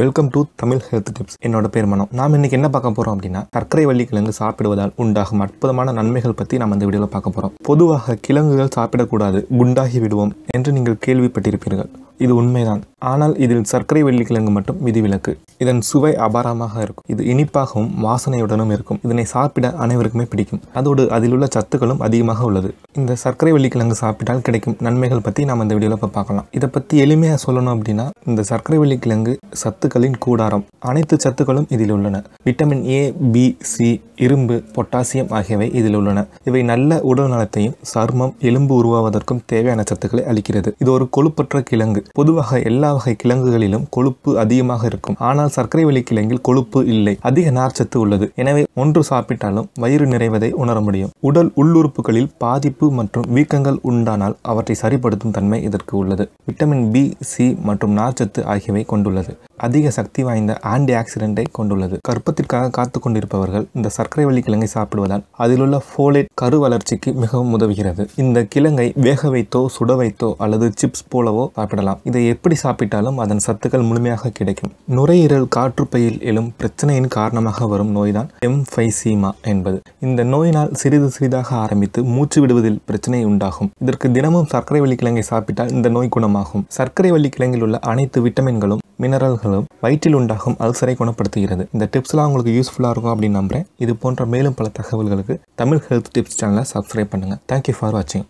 welcome to Tamil health tips என்னோட பேர் மனம் நாம் இன்னைக்கு என்ன பார்க்க போகிறோம் அப்படின்னா சர்க்கரை வள்ளி கிழங்கு சாப்பிடுவதால் உண்டாகும் அற்புதமான நன்மைகள் பற்றி நம்ம இந்த வீடியோல பார்க்க போகிறோம் பொதுவாக கிழங்குகள் சாப்பிடக்கூடாது குண்டாகி விடுவோம் என்று நீங்கள் கேள்விப்பட்டிருப்பீர்கள் இது உண்மைதான் ஆனால் இதில் சர்க்கரை வெள்ளிக்கிழங்கு மட்டும் விதிவிலக்கு இதன் சுவை அபாரமாக இருக்கும் இது இனிப்பாகவும் வாசனையுடனும் இருக்கும் இதனை சாப்பிட அனைவருக்குமே பிடிக்கும் அதோடு அதில் உள்ள சத்துக்களும் அதிகமாக உள்ளது இந்த சர்க்கரை வெள்ளிக்கிழங்கு சாப்பிட்டால் கிடைக்கும் நன்மைகள் பற்றி நாம் இந்த வீடியோவில் இப்போ பார்க்கலாம் இதை பற்றி எளிமையாக சொல்லணும் அப்படின்னா இந்த சர்க்கரை வெள்ளிக்கிழங்கு சத்துக்களின் கூடாரம் அனைத்து சத்துக்களும் இதில் உள்ளன விட்டமின் ஏ பி சி இரும்பு பொட்டாசியம் ஆகியவை இதில் உள்ளன இவை நல்ல உடல் நலத்தையும் சருமம் எலும்பு உருவாவதற்கும் தேவையான சத்துக்களை அளிக்கிறது இது ஒரு கொழுப்பற்ற கிழங்கு பொதுவாக எல்லா எல்லா வகை கிழங்குகளிலும் கொழுப்பு அதிகமாக இருக்கும் ஆனால் சர்க்கரை வழி கிழங்கில் கொழுப்பு இல்லை அதிக நார்ச்சத்து உள்ளது எனவே ஒன்று சாப்பிட்டாலும் வயிறு நிறைவதை உணர முடியும் உடல் உள்ளுறுப்புகளில் பாதிப்பு மற்றும் வீக்கங்கள் உண்டானால் அவற்றை சரிப்படுத்தும் தன்மை இதற்கு உள்ளது விட்டமின் பி சி மற்றும் நார்ச்சத்து ஆகியவை கொண்டுள்ளது அதிக சக்தி வாய்ந்த ஆன்டி ஆக்சிடென்ட்டை கொண்டுள்ளது கற்பத்திற்காக காத்து கொண்டிருப்பவர்கள் இந்த சர்க்கரை வழி கிழங்கை சாப்பிடுவதால் அதிலுள்ள ஃபோலேட் கரு வளர்ச்சிக்கு மிகவும் உதவுகிறது இந்த கிழங்கை வேக வைத்தோ சுட வைத்தோ அல்லது சிப்ஸ் போலவோ சாப்பிடலாம் இதை எப்படி சாப்பிட்டாலும் அதன் சத்துக்கள் முழுமையாக கிடைக்கும் நுரையீரல் காற்றுப்பையில் எழும் பிரச்சனையின் காரணமாக வரும் நோய்தான் எம்ஃபைசீமா என்பது இந்த நோயினால் சிறிது சிறிதாக ஆரம்பித்து மூச்சு விடுவதில் பிரச்சனை உண்டாகும் இதற்கு தினமும் சர்க்கரை வள்ளிக்கிழங்கை கிழங்கை சாப்பிட்டால் இந்த நோய் குணமாகும் சர்க்கரை வள்ளி கிழங்கில் உள்ள அனைத்து விட்டமின்களும் மினரல்களும் வயிற்றில் உண்டாகும் அல்சரை குணப்படுத்துகிறது இந்த டிப்ஸ்லாம் உங்களுக்கு யூஸ்ஃபுல்லாக இருக்கும் அப்படின்னு நம்புறேன் இது போன்ற மேலும் பல தகவல்களுக்கு தமிழ் ஹெல்த் டிப்ஸ் சேனலை சப்ஸ்கிரைப் பண்ணுங்கள் தேங்க்யூ ஃபார் வாட்சிங்